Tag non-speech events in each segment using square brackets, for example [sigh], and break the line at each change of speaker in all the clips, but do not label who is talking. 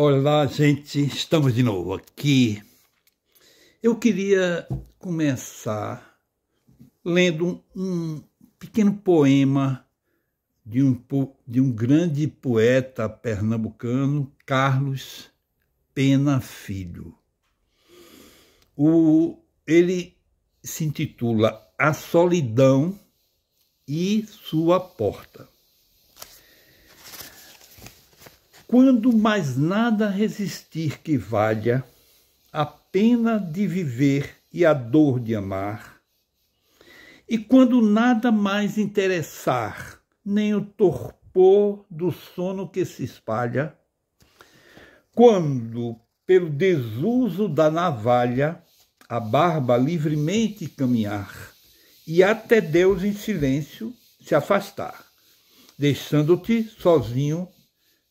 Olá, gente, estamos de novo aqui. Eu queria começar lendo um pequeno poema de um, de um grande poeta pernambucano, Carlos Pena Filho. O, ele se intitula A Solidão e Sua Porta. quando mais nada resistir que valha, a pena de viver e a dor de amar, e quando nada mais interessar, nem o torpor do sono que se espalha, quando, pelo desuso da navalha, a barba livremente caminhar, e até Deus em silêncio se afastar, deixando-te sozinho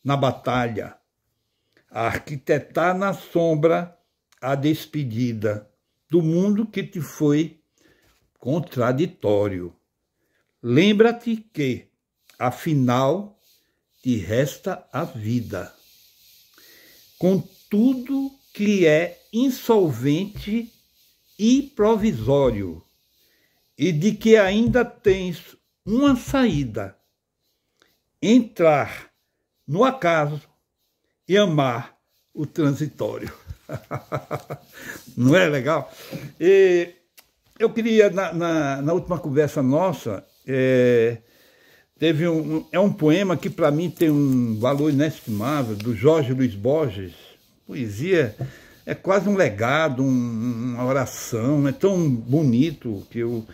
na batalha, a arquitetar na sombra a despedida do mundo que te foi contraditório. Lembra-te que, afinal, te resta a vida. Com tudo que é insolvente e provisório, e de que ainda tens uma saída: entrar no acaso e amar o transitório. [laughs] Não é legal? E eu queria, na, na, na última conversa nossa, é, teve um, é um poema que para mim tem um valor inestimável, do Jorge Luiz Borges. Poesia é quase um legado, um, uma oração, é tão bonito que eu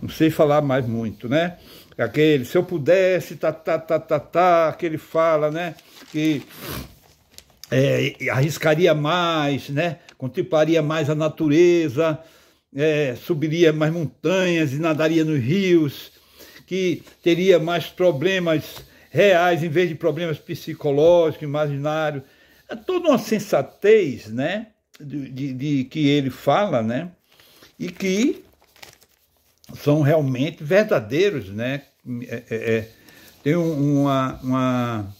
não sei falar mais muito, né? aquele, se eu pudesse, tá, tá, tá, tá, tá, que ele fala, né? Que é, arriscaria mais, né? Contemplaria mais a natureza, é, subiria mais montanhas e nadaria nos rios, que teria mais problemas reais em vez de problemas psicológicos, imaginários. É toda uma sensatez, né? De, de, de que ele fala, né? E que são realmente verdadeiros, né? É, é, é tem uma, uma,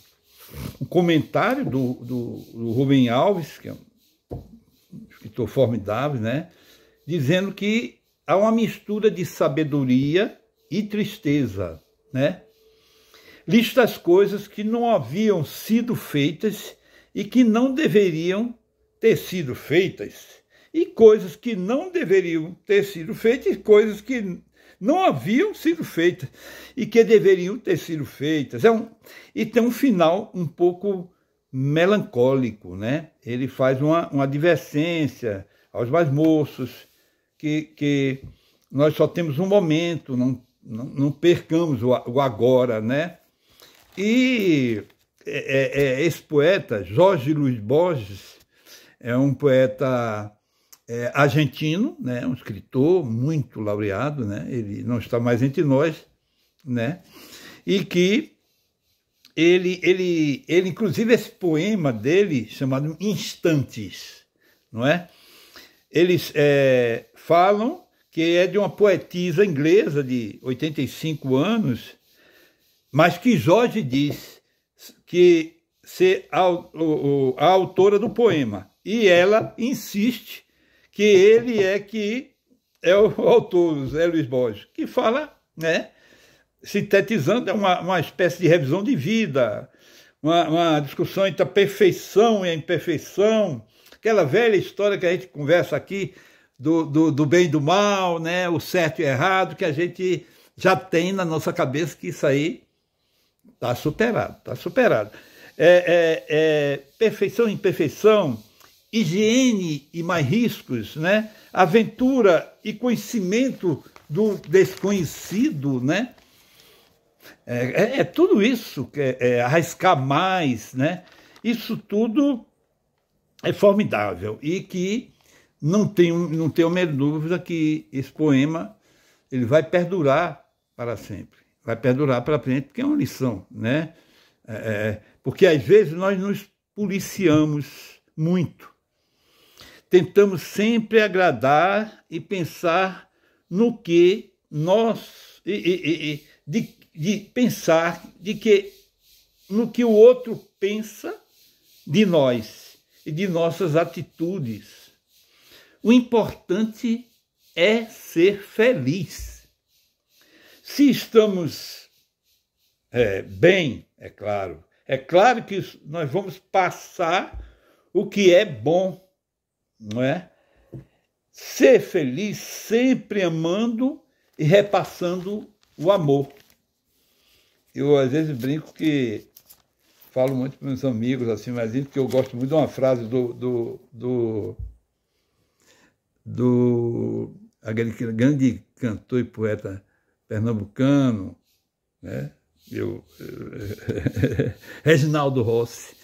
um comentário do, do, do Rubem Alves, que é um escritor formidável, né? dizendo que há uma mistura de sabedoria e tristeza. Né? Lista as coisas que não haviam sido feitas e que não deveriam ter sido feitas e coisas que não deveriam ter sido feitas, coisas que não haviam sido feitas e que deveriam ter sido feitas. É um, e tem um final um pouco melancólico, né? Ele faz uma, uma advertência aos mais moços que, que nós só temos um momento, não, não, não percamos o, o, agora, né? E é, é, é esse poeta, Jorge Luiz Borges, é um poeta é, argentino, né, um escritor muito laureado, né, ele não está mais entre nós, né, e que ele, ele, ele, inclusive, esse poema dele, chamado Instantes, não é? Eles é, falam que é de uma poetisa inglesa de 85 anos, mas que Jorge diz que ser a, a, a autora do poema. E ela insiste que ele é que é o autor, Zé Luiz Borges, que fala, né, sintetizando, é uma, uma espécie de revisão de vida, uma, uma discussão entre a perfeição e a imperfeição, aquela velha história que a gente conversa aqui do, do, do bem e do mal, né, o certo e errado, que a gente já tem na nossa cabeça que isso aí está superado, está superado. É, é, é, perfeição e imperfeição, higiene e mais riscos, né? aventura e conhecimento do desconhecido, né? É, é, é tudo isso, que é, é, arriscar mais, né? Isso tudo é formidável e que não tenho, não tenho a menor dúvida que esse poema ele vai perdurar para sempre, vai perdurar para frente, porque é uma lição, né? É, é, porque às vezes nós nos policiamos muito tentamos sempre agradar e pensar no que nós e, e, e, de, de pensar de que no que o outro pensa de nós e de nossas atitudes. O importante é ser feliz. Se estamos é, bem, é claro, é claro que nós vamos passar o que é bom não é? Ser feliz sempre amando e repassando o amor. Eu às vezes brinco que falo muito para meus amigos assim, mas que eu gosto muito de uma frase do do, do, do aquele grande cantor e poeta pernambucano, né? Eu, [laughs] Reginaldo Rossi,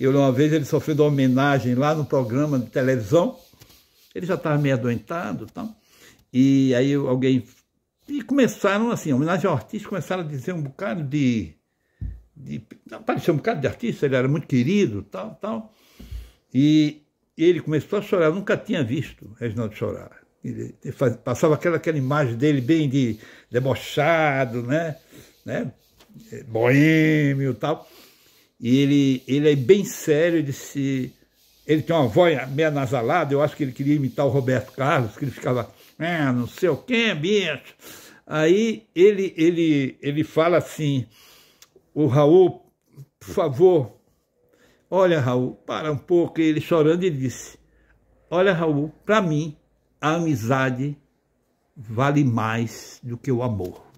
eu, uma vez ele sofreu uma homenagem lá no programa de televisão. Ele já estava meio adoentado e tal. E aí alguém. E começaram assim, homenagem ao artista, começaram a dizer um bocado de. de apareceu um bocado de artista, ele era muito querido, tal, tal. E ele começou a chorar, Eu nunca tinha visto Reginaldo chorar. Ele, faz, passava aquela, aquela imagem dele bem de debochado, né? né? Boêmio e tal e ele, ele é bem sério, ele, se, ele tem uma voz meio anasalada, eu acho que ele queria imitar o Roberto Carlos, que ele ficava, ah, não sei o quê, bicho. Aí ele, ele, ele fala assim, o Raul, por favor, olha Raul, para um pouco, ele chorando, ele disse, olha Raul, para mim, a amizade vale mais do que o amor.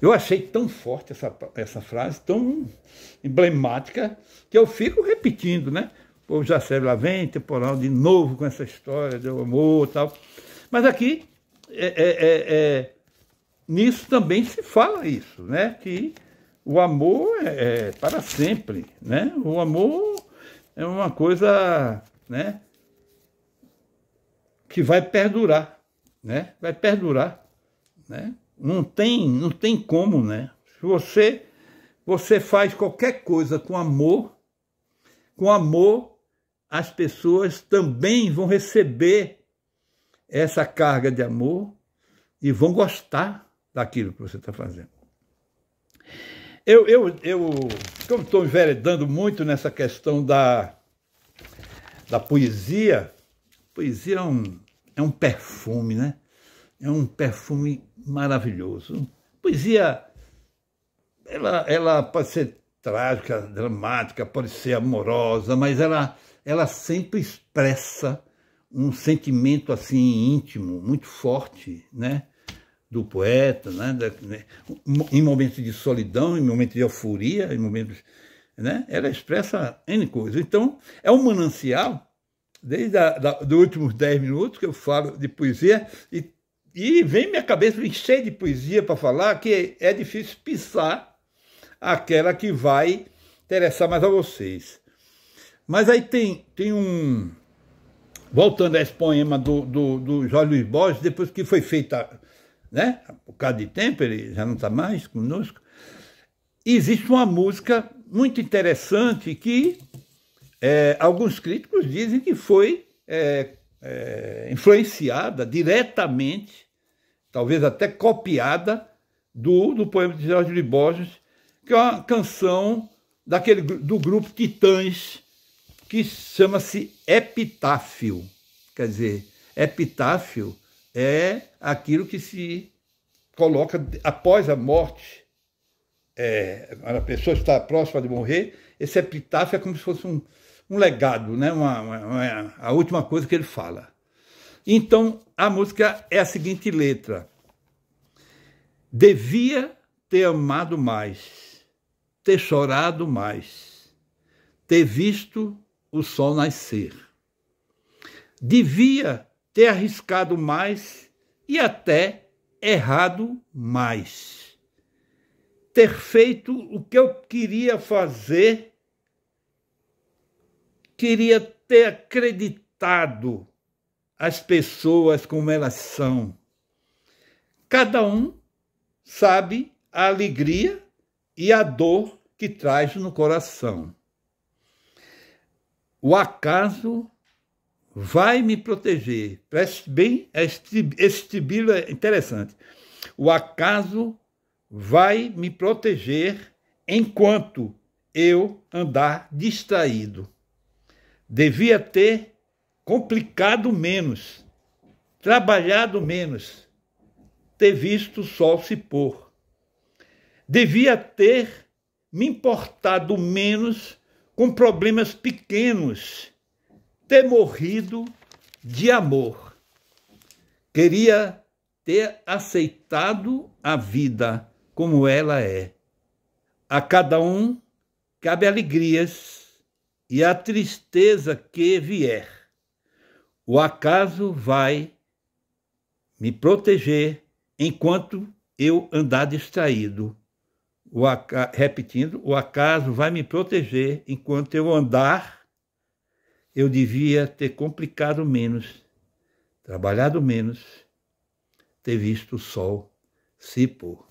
Eu achei tão forte essa, essa frase, tão emblemática, que eu fico repetindo, né? O serve lá vem, temporal, de novo com essa história do amor e tal. Mas aqui, é, é, é, é, nisso também se fala isso, né? Que o amor é, é para sempre, né? O amor é uma coisa, né? Que vai perdurar, né? Vai perdurar, né? não tem, não tem como, né? Se você você faz qualquer coisa com amor, com amor as pessoas também vão receber essa carga de amor e vão gostar daquilo que você está fazendo. Eu, eu, eu como estou enveredando muito nessa questão da, da poesia, poesia é um, é um perfume, né? é um perfume maravilhoso. Poesia, ela, ela pode ser trágica, dramática, pode ser amorosa, mas ela, ela sempre expressa um sentimento assim íntimo, muito forte, né? do poeta, né? né em momentos de solidão, em momentos de euforia, em momentos, né? ela expressa N coisas. Então, é um manancial, desde os últimos dez minutos que eu falo de poesia, e e vem minha cabeça cheia de poesia para falar que é difícil pisar aquela que vai interessar mais a vocês. Mas aí tem, tem um. Voltando a esse poema do, do, do Jorge Luiz Borges, depois que foi feita, né? Por causa de tempo, ele já não está mais conosco. Existe uma música muito interessante que é, alguns críticos dizem que foi é, é, influenciada diretamente, talvez até copiada, do, do poema de Jorge de Borges, que é uma canção daquele, do grupo Titãs, que chama-se Epitáfio. Quer dizer, epitáfio é aquilo que se coloca após a morte. É, a pessoa está próxima de morrer, esse epitáfio é como se fosse um, um legado, né? Uma, uma, uma, a última coisa que ele fala. Então, a música é a seguinte letra. Devia ter amado mais, ter chorado mais, ter visto o sol nascer. Devia ter arriscado mais e até errado mais. Ter feito o que eu queria fazer queria ter acreditado as pessoas como elas são. Cada um sabe a alegria e a dor que traz no coração. O acaso vai me proteger. Preste bem, esse tibilo é interessante. O acaso vai me proteger enquanto eu andar distraído devia ter complicado menos, trabalhado menos, ter visto o sol se pôr. Devia ter me importado menos com problemas pequenos, ter morrido de amor. Queria ter aceitado a vida como ela é. A cada um cabe alegrias e a tristeza que vier. O acaso vai me proteger enquanto eu andar distraído. O acaso, repetindo, o acaso vai me proteger enquanto eu andar. Eu devia ter complicado menos, trabalhado menos, ter visto o sol se pôr.